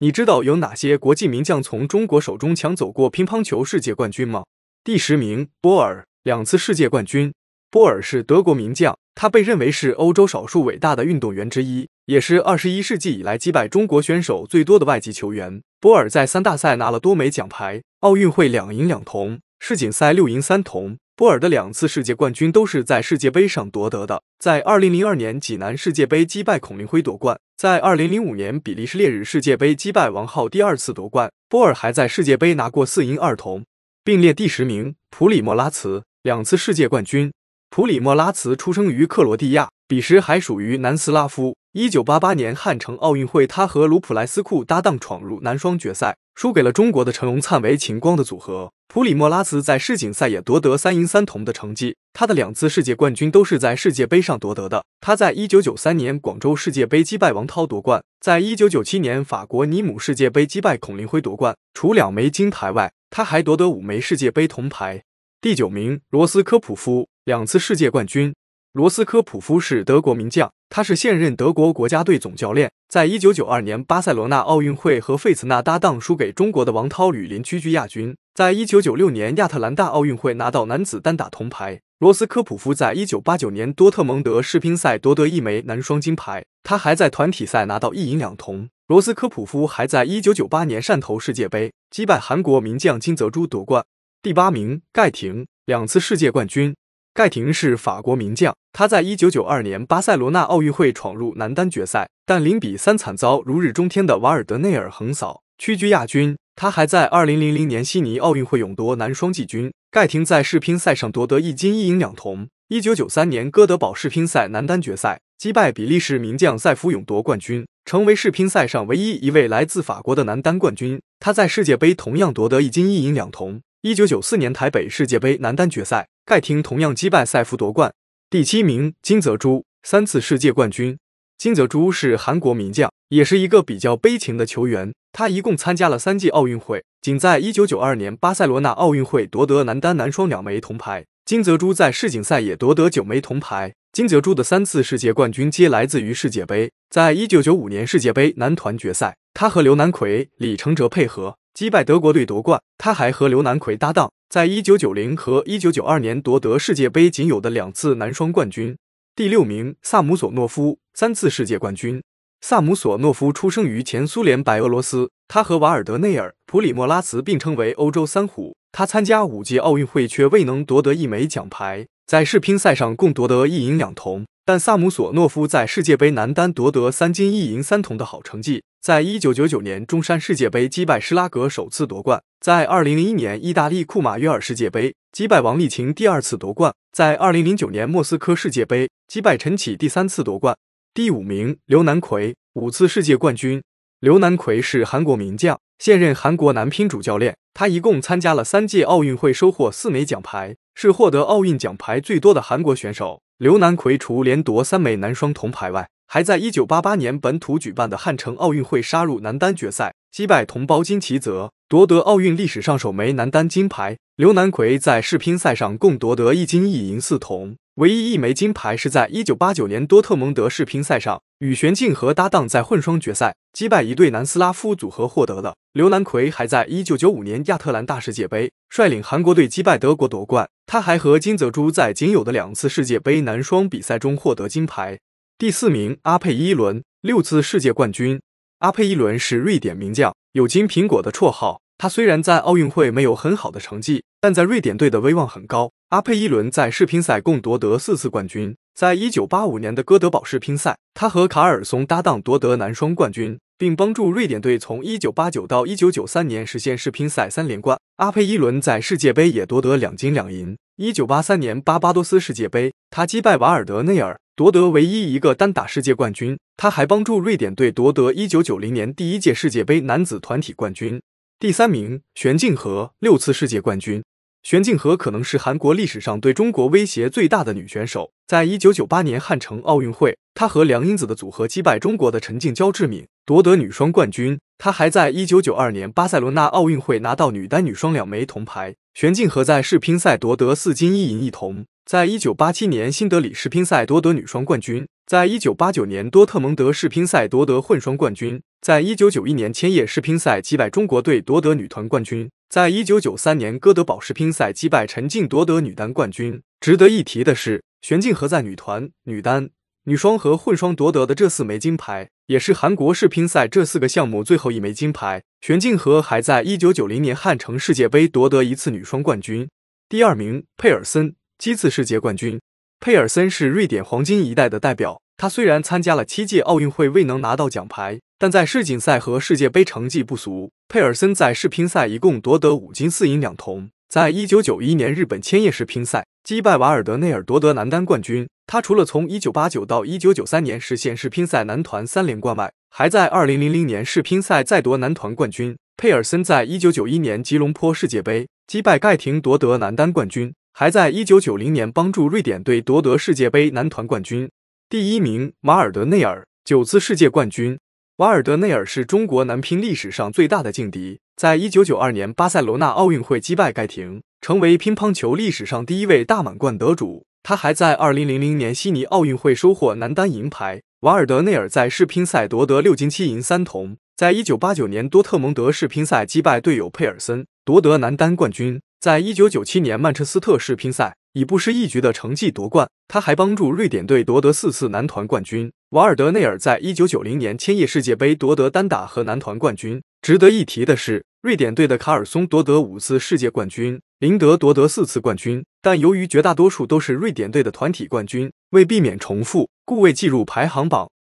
你知道有哪些国际名将从中国手中抢走过乒乓球世界冠军吗？第十名，波尔两次世界冠军。波尔是德国名将，他被认为是欧洲少数伟大的运动员之一，也是二十一世纪以来击败中国选手最多的外籍球员。波尔在三大赛拿了多枚奖牌，奥运会两银两铜，世锦赛六银三铜。波尔的两次世界冠军都是在世界杯上夺得的，在二零零二年济南世界杯击败孔令辉夺冠，在二零零五年比利时烈日世界杯击败王皓第二次夺冠。波尔还在世界杯拿过四银二铜，并列第十名。普里莫拉茨两次世界冠军。普里莫拉茨出生于克罗地亚，彼时还属于南斯拉夫。一九八八年汉城奥运会，他和卢普莱斯库搭档闯入男双决赛。输给了中国的成龙灿为秦光的组合。普里莫拉斯在世锦赛也夺得三银三铜的成绩。他的两次世界冠军都是在世界杯上夺得的。他在1993年广州世界杯击败王涛夺冠，在1997年法国尼姆世界杯击败孔令辉夺冠。除两枚金牌外，他还夺得五枚世界杯铜牌。第九名罗斯科普夫两次世界冠军。罗斯科普夫是德国名将，他是现任德国国家队总教练。在一九九二年巴塞罗那奥运会和费茨纳搭档输给中国的王涛、吕林屈居亚军。在一九九六年亚特兰大奥运会拿到男子单打铜牌。罗斯科普夫在一九八九年多特蒙德世乒赛夺得一枚男双金牌，他还在团体赛拿到一银两铜。罗斯科普夫还在一九九八年汕头世界杯击败韩国名将金泽洙夺冠。第八名盖廷两次世界冠军。盖廷是法国名将，他在一九九二年巴塞罗那奥运会闯入男单决赛，但零比三惨遭如日中天的瓦尔德内尔横扫，屈居亚军。他还在二零零零年悉尼奥运会勇夺男双季军。盖廷在世乒赛上夺得一金一银两铜。一九九三年哥德堡世乒赛男单决赛，击败比利时名将塞夫勇夺冠军，成为世乒赛上唯一一位来自法国的男单冠军。他在世界杯同样夺得一金一银两铜。一九九四年台北世界杯男单决赛。盖廷同样击败赛夫夺冠。第七名金泽洙三次世界冠军。金泽洙是韩国名将，也是一个比较悲情的球员。他一共参加了三届奥运会，仅在一九九二年巴塞罗那奥运会夺得男单、男双两枚铜牌。金泽洙在世锦赛也夺得九枚铜牌。金泽洙的三次世界冠军皆来自于世界杯。在一九九五年世界杯男团决赛，他和刘南奎、李成哲配合击败德国队夺冠。他还和刘南奎搭档。在一九九零和一九九二年夺得世界杯仅有的两次男双冠军。第六名萨姆索诺夫三次世界冠军。萨姆索诺夫出生于前苏联白俄罗斯，他和瓦尔德内尔、普里莫拉茨并称为欧洲三虎。他参加五届奥运会却未能夺得一枚奖牌，在世乒赛上共夺得一银两铜。但萨姆索诺夫在世界杯男单夺得三金一银三铜的好成绩，在一九九九年中山世界杯击败施拉格首次夺冠，在二零零一年意大利库马约尔世界杯击败王励勤第二次夺冠，在二零零九年莫斯科世界杯击败陈启第三次夺冠。第五名刘南奎五次世界冠军，刘南奎是韩国名将，现任韩国男乒主教练。他一共参加了三届奥运会，收获四枚奖牌，是获得奥运奖牌最多的韩国选手。刘南奎除连夺三枚男双铜牌外，还在一九八八年本土举办的汉城奥运会杀入男单决赛，击败同胞金奇泽，夺得奥运历史上首枚男单金牌。刘南奎在世乒赛上共夺得一金一银四铜，唯一一枚金牌是在一九八九年多特蒙德世乒赛上。与玄静和搭档在混双决赛击败一队南斯拉夫组合，获得了。刘南奎还在一九九五年亚特兰大世界杯率领韩国队击败德国夺冠。他还和金泽洙在仅有的两次世界杯男双比赛中获得金牌。第四名阿佩伊伦六次世界冠军。阿佩伊伦是瑞典名将，有“金苹果”的绰号。他虽然在奥运会没有很好的成绩，但在瑞典队的威望很高。阿佩伊伦在世乒赛共夺得四次冠军。在一九八五年的哥德堡世乒赛，他和卡尔松搭档夺得男双冠军，并帮助瑞典队从一九八九到一九九三年实现世乒赛三连冠。阿佩伊伦在世界杯也夺得两金两银。一九八三年巴巴多斯世界杯，他击败瓦尔德内尔，夺得唯一一个单打世界冠军。他还帮助瑞典队夺得一九九零年第一届世界杯男子团体冠军。第三名，玄静和六次世界冠军。玄静和可能是韩国历史上对中国威胁最大的女选手。在一九九八年汉城奥运会，她和梁英子的组合击败中国的陈静、焦志敏，夺得女双冠军。她还在一九九二年巴塞罗那奥运会拿到女单、女双两枚铜牌。玄静和在世乒赛夺得四金一银一铜，在一九八七年新德里世乒赛夺得女双冠军，在一九八九年多特蒙德世乒赛夺得混双冠军。在一九九一年千叶世乒赛击败中国队夺得女团冠军，在一九九三年哥德堡世乒赛击败陈静夺得女单冠军。值得一提的是，玄静和在女团、女单、女双和混双夺得的这四枚金牌，也是韩国世乒赛这四个项目最后一枚金牌。玄静和还在一九九零年汉城世界杯夺得一次女双冠军。第二名佩尔森七次世界冠军，佩尔森是瑞典黄金一代的代表。他虽然参加了七届奥运会未能拿到奖牌，但在世锦赛和世界杯成绩不俗。佩尔森在世乒赛一共夺得五金四银两铜。在一九九一年日本千叶世乒赛，击败瓦尔德内尔夺得男单冠军。他除了从一九八九到一九九三年实现世乒赛男团三连冠外，还在二零零零年世乒赛再夺男团冠军。佩尔森在一九九一年吉隆坡世界杯击败盖廷夺得男单冠军，还在一九九零年帮助瑞典队夺得世界杯男团冠军。第一名瓦尔德内尔九次世界冠军，瓦尔德内尔是中国男乒历史上最大的劲敌。在一九九二年巴塞罗那奥运会击败盖廷，成为乒乓球历史上第一位大满贯得主。他还在二零零零年悉尼奥运会收获男单银牌。瓦尔德内尔在世乒赛夺得六金七银三铜。在一九八九年多特蒙德世乒赛击败队友佩尔森，夺得男单冠军。在一九九七年曼彻斯特世乒赛。以不失一局的成绩夺冠，他还帮助瑞典队夺得四次男团冠军。瓦尔德内尔在一九九零年千叶世界杯夺得单打和男团冠军。值得一提的是，瑞典队的卡尔松夺得五次世界冠军，林德夺得四次冠军。但由于绝大多数都是瑞典队的团体冠军，为避免重复，故未计入排行榜。